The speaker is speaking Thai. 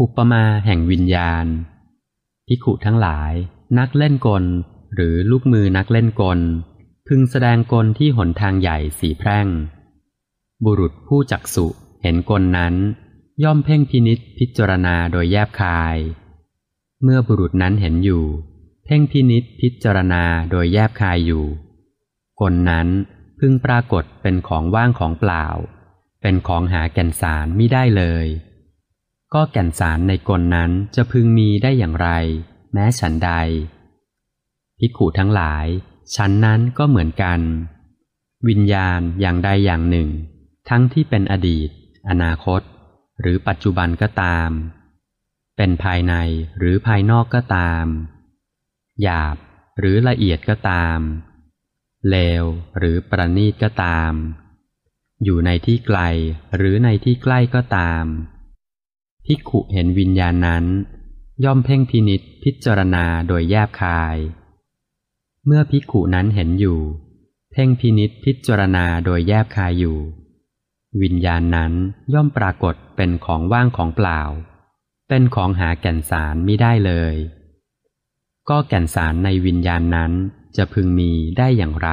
อุปมาแห่งวิญญาณพิขุทั้งหลายนักเล่นกลหรือลูกมือนักเล่นกล พึงแสดงกลที่หนทางใหญ่สีแพร่ง บุรุษผู้จักสุเห็นกลนั้น ย่อมเพ่งพินิษพิจารณาโดยแยบคาย เมื่อบุรุษนั้นเห็นอยู่ เพ่งพินิษพิจารณาโดยแยบคายอยู่ กลนั้นพึงปรากฏเป็นของว่างของเปล่า เป็นของหาแก่นสารไม่ได้เลยก็แก่นสารในกลนั้นจะพึงมีได้อย่างไร แม้ฉันใดพิขูทั้งหลายฉันนั้นก็เหมือนกัน วิญญาณอย่างใดอย่างหนึ่ง ทั้งที่เป็นอดีต อนาคต หรือปัจจุบันก็ตาม เป็นภายในหรือภายนอกก็ตาม หยาบหรือละเอียดก็ตาม เลวหรือประณีตก็ตาม อยู่ในที่ไกลหรือในที่ใกล้ก็ตามภิกขุเห็นวิญญาณนั้น ย่อมเพ่งพินิษพิจารณาโดยแยบคาย เมื่อภิกขุนั้นเห็นอยู่ เพ่งพินิษพิจารณาโดยแยบคายอยู่ วิญญาณนั้นย่อมปรากฏเป็นของว่างของเปล่า เป็นของหาแก่นสารมิได้เลย ก็แก่นสารในวิญญาณนั้นจะพึงมีได้อย่างไร